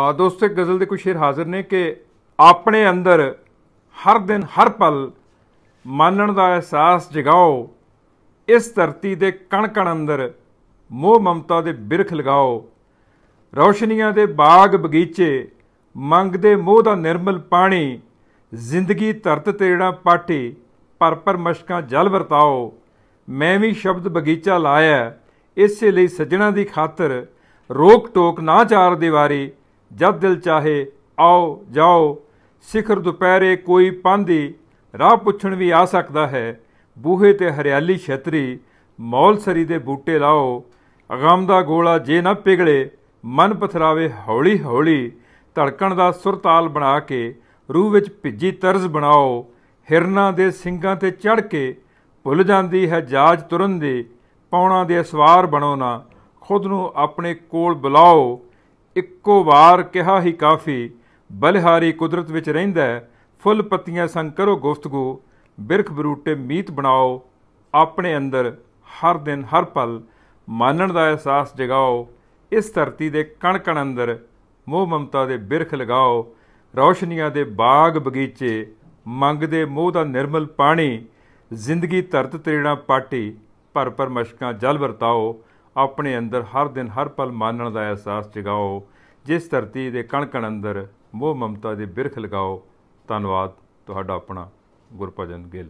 ਆ ਦੋਸਤੋ ਗਜ਼ਲ ਦੇ ਕੁਝ ਸ਼ੇਰ ਹਾਜ਼ਰ ਨੇ ਕਿ ਆਪਣੇ ਅੰਦਰ ਹਰ ਦਿਨ ਹਰ ਪਲ ਮਾਨਣ ਦਾ ਅਹਿਸਾਸ ਜਗਾਓ ਇਸ ਧਰਤੀ ਦੇ ਕਣ ਕਣ ਅੰਦਰ ਮੋਹ ਮਮਤਾ ਦੇ ਬਿਰਖ ਲਗਾਓ ਰੌਸ਼ਨੀਆਂ ਦੇ ਬਾਗ ਬਗੀਚੇ ਮੰਗਦੇ ਮੋਹ ਦਾ ਨਿਰਮਲ ਪਾਣੀ ਜ਼ਿੰਦਗੀ ਧਰਤ ਤੇੜਾ ਪਾਟੀ ਪਰ ਪਰ ਮਸ਼ਕਾਂ ਜਲ ਵਰਤਾਓ ਮੈਂ ਵੀ ਸ਼ਬਦ ਬਗੀਚਾ ਲਾਇਆ ਇਸੇ ਲਈ ਸੱਜਣਾ ਦੀ ਖਾਤਰ ਰੋਕ ਟੋਕ ਨਾ ਚਾਰ ਦੀਵਾਰੀ ਜਦ ਦਿਲ ਚਾਹੇ ਆਓ ਜਾਓ ਸਿਖਰ ਦੁਪਹਿਰੇ ਕੋਈ ਪਾਂਦੀ ਰਾਹ ਪੁੱਛਣ ਵੀ ਆ ਸਕਦਾ ਹੈ ਬੂਹੇ ਤੇ ਹਰਿਆਲੀ ਛਤਰੀ ਮੌਲਸਰੀ ਦੇ ਬੂਟੇ ਲਾਓ ਅਗਮ ਦਾ ਗੋਲਾ ਜੇ ਨਾ ਪਿਗਲੇ ਮਨ ਪਥਰਾਵੇ ਹੌਲੀ ਹੌਲੀ ਧੜਕਣ ਦਾ ਸੁਰਤਾਲ ਬਣਾ ਕੇ ਰੂਹ ਵਿੱਚ ਭਿੱਜੀ ਤਰਜ਼ ਬਣਾਓ ਹਿਰਨਾ ਦੇ ਸਿੰਘਾਂ ਤੇ ਚੜ ਕੇ ਭੁੱਲ ਜਾਂਦੀ ਹੈ ਜਾਜ ਤੁਰਨ ਦੀ ਪੌਣਾ ਦੇ ਸਵਾਰ ਬਣੋ ਨਾ ਖੁਦ ਨੂੰ ਆਪਣੇ ਕੋਲ ਬੁਲਾਓ ਇੱਕੋ ਵਾਰ ਕਿਹਾ ਹੀ ਕਾਫੀ ਬਲਿਹਾਰੀ ਕੁਦਰਤ ਵਿੱਚ ਰਹਿੰਦਾ ਫੁੱਲ ਪੱਤੀਆਂ ਸੰਗ ਕਰੋ ਗੁਫ਼ਤਗੂ ਬਿਰਖ ਬਰੂਟੇ ਮੀਤ ਬਣਾਓ ਆਪਣੇ ਅੰਦਰ ਹਰ ਦਿਨ ਹਰ ਪਲ ਮਾਨਣ ਦਾ ਅਹਿਸਾਸ ਜਗਾਓ ਇਸ ਧਰਤੀ ਦੇ ਕਣ ਕਣ ਅੰਦਰ ਮੋਹ ਮਮਤਾ ਦੇ ਬਿਰਖ ਲਗਾਓ ਰੌਸ਼ਨੀਆਂ ਦੇ ਬਾਗ ਬਗੀਚੇ ਮੰਗਦੇ ਮੋਹ ਦਾ ਨਿਰਮਲ ਪਾਣੀ ਜ਼ਿੰਦਗੀ ਧਰਤ ਤੇੜਾ ਪਾਟੀ ਪਰ ਭਰ ਮਸ਼ਕਾਂ ਜਲ ਵਰਤਾਓ ਆਪਣੇ ਅੰਦਰ ਹਰ ਦਿਨ ਹਰ ਪਲ ਮਾਨਣ ਦਾ ਅਹਿਸਾਸ ਜਗਾਓ ਜਿਸ ਧਰਤੀ ਦੇ ਕਣ ਕਣ ਅੰਦਰ ਮੋਹ ਮਮਤਾ ਦੇ ਬਿਰਖ ਲਗਾਓ ਧੰਨਵਾਦ ਤੁਹਾਡਾ ਆਪਣਾ ਗੁਰਪਜਨ ਗਿੱਲ